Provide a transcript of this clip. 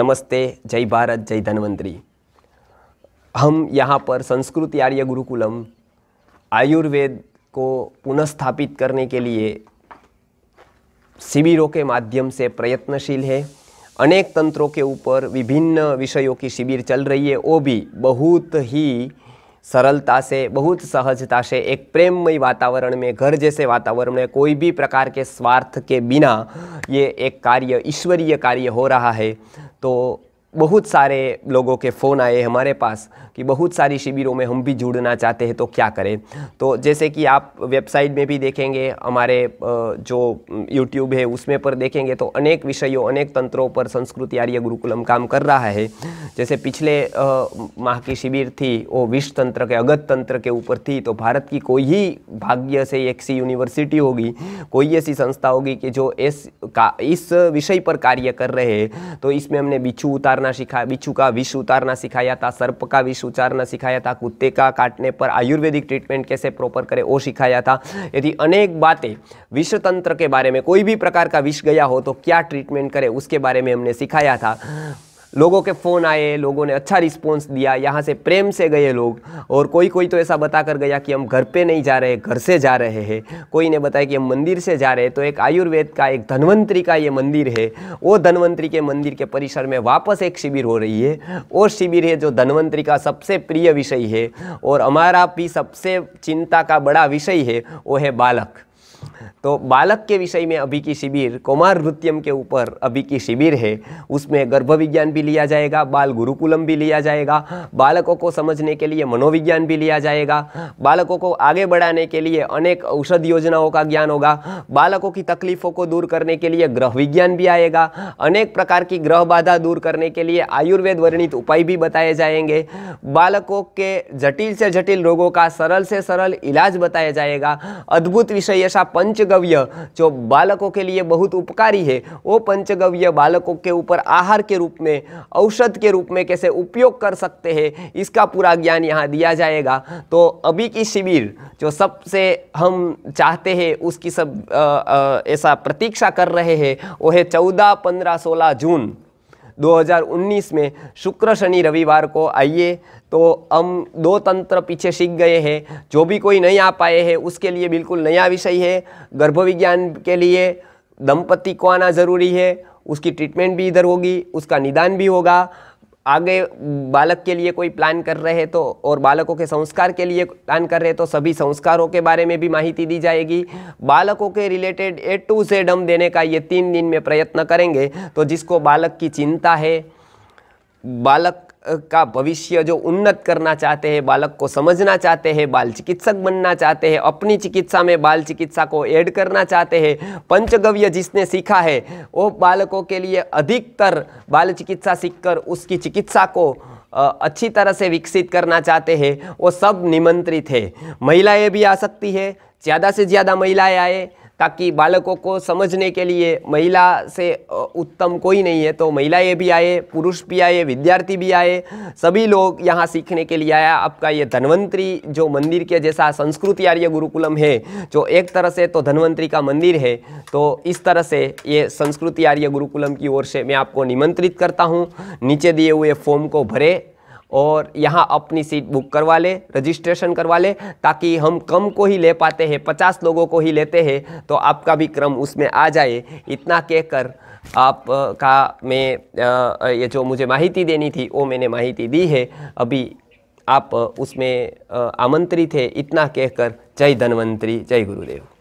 नमस्ते जय भारत जय धन्वंतरी हम यहाँ पर संस्कृत आर्य गुरुकुलम आयुर्वेद को पुनഃस्थापित करने के लिए शिविरों के माध्यम से प्रयत्नशील है अनेक तंत्रों के ऊपर विभिन्न विषयों की शिविर चल रही है वो भी बहुत ही सरलता से बहुत सहजता से एक प्रेममय वातावरण में घर जैसे वातावरण में कोई भी प्रकार के स्वार्थ के बिना ये एक कार्य ईश्वरीय कार्य हो रहा है と बहुत सारे लोगों के फ़ोन आए हमारे पास कि बहुत सारी शिविरों में हम भी जुड़ना चाहते हैं तो क्या करें तो जैसे कि आप वेबसाइट में भी देखेंगे हमारे जो यूट्यूब है उसमें पर देखेंगे तो अनेक विषयों अनेक तंत्रों पर संस्कृति आर्य गुरुकुलम काम कर रहा है जैसे पिछले माह की शिविर थी वो विश्व तंत्र के अगत तंत्र के ऊपर थी तो भारत की कोई ही भाग्य से एक सी यूनिवर्सिटी होगी कोई ऐसी संस्था होगी कि जो इस का इस विषय पर कार्य कर रहे हैं तो इसमें हमने बिछू उतार उतारना सिखाया बिच्छू का विष उतारना सिखाया था सर्प का विष उतारना सिखाया था कुत्ते का काटने पर आयुर्वेदिक ट्रीटमेंट कैसे प्रॉपर करे वो सिखाया था यदि अनेक बातें विष तंत्र के बारे में कोई भी प्रकार का विष गया हो तो क्या ट्रीटमेंट करे उसके बारे में हमने सिखाया था लोगों के फ़ोन आए लोगों ने अच्छा रिस्पॉन्स दिया यहाँ से प्रेम से गए लोग और कोई कोई तो ऐसा बता कर गया कि हम घर पे नहीं जा रहे घर से जा रहे हैं कोई ने बताया कि हम मंदिर से जा रहे हैं तो एक आयुर्वेद का एक धनवंतरी का ये मंदिर है वो धनवंतरी के मंदिर के परिसर में वापस एक शिविर हो रही है वो शिविर है जो धनवंतरी का सबसे प्रिय विषय है और हमारा भी सबसे चिंता का बड़ा विषय है वो है बालक तो बालक के विषय में अभी की शिविर कुमार नृत्यम के ऊपर अभी की शिविर है उसमें गर्भ विज्ञान भी लिया जाएगा बाल गुरुकुलम भी लिया जाएगा बालकों को समझने के लिए मनोविज्ञान भी लिया जाएगा बालकों को आगे बढ़ाने के लिए अनेक औषध योजनाओं का ज्ञान होगा बालकों की तकलीफ़ों को दूर करने के लिए ग्रह विज्ञान भी आएगा अनेक प्रकार की ग्रह बाधा दूर करने के लिए आयुर्वेद वर्णित उपाय भी बताए जाएंगे बालकों के जटिल से जटिल रोगों का सरल से सरल इलाज बताया जाएगा अद्भुत विषय ऐसा पंच पंचगव्य जो बालकों के लिए बहुत उपकारी है वो पंचगव्य बालकों के ऊपर आहार के रूप में औषध के रूप में कैसे उपयोग कर सकते हैं इसका पूरा ज्ञान यहाँ दिया जाएगा तो अभी की शिविर जो सबसे हम चाहते हैं उसकी सब ऐसा प्रतीक्षा कर रहे हैं वो है चौदह पंद्रह सोलह जून 2019 में शुक्र शनि रविवार को आइए तो हम दो तंत्र पीछे सीख गए हैं जो भी कोई नहीं आ पाए हैं उसके लिए बिल्कुल नया विषय है गर्भ विज्ञान के लिए दंपति को आना ज़रूरी है उसकी ट्रीटमेंट भी इधर होगी उसका निदान भी होगा आगे बालक के लिए कोई प्लान कर रहे तो और बालकों के संस्कार के लिए प्लान कर रहे तो सभी संस्कारों के बारे में भी माहिती दी जाएगी बालकों के रिलेटेड ए टू से डम देने का ये तीन दिन में प्रयत्न करेंगे तो जिसको बालक की चिंता है बालक का भविष्य जो उन्नत करना चाहते हैं बालक को समझना चाहते हैं बाल चिकित्सक बनना चाहते हैं अपनी चिकित्सा में बाल चिकित्सा को ऐड करना चाहते हैं पंचगव्य जिसने सीखा है वो बालकों के लिए अधिकतर बाल चिकित्सा सीखकर उसकी चिकित्सा को अच्छी तरह से विकसित करना चाहते हैं वो सब निमंत्रित है महिलाएँ भी आ सकती है ज़्यादा से ज़्यादा महिलाएँ आए ताकि बालकों को समझने के लिए महिला से उत्तम कोई नहीं है तो महिलाएं भी आए पुरुष भी आए विद्यार्थी भी आए सभी लोग यहाँ सीखने के लिए आया आपका ये धनवंतरी जो मंदिर के जैसा संस्कृति आर्य गुरुकुलम है जो एक तरह से तो धनवंतरी का मंदिर है तो इस तरह से ये संस्कृति आर्य गुरुकुलम की ओर से मैं आपको निमंत्रित करता हूँ नीचे दिए हुए फॉर्म को भरे और यहाँ अपनी सीट बुक करवा ले रजिस्ट्रेशन करवा ले ताकि हम कम को ही ले पाते हैं पचास लोगों को ही लेते हैं तो आपका भी क्रम उसमें आ जाए इतना कहकर आप का मैं ये जो मुझे माहिती देनी थी वो मैंने माहिती दी है अभी आप उसमें आमंत्रित है इतना कहकर जय धनवंतरी जय गुरुदेव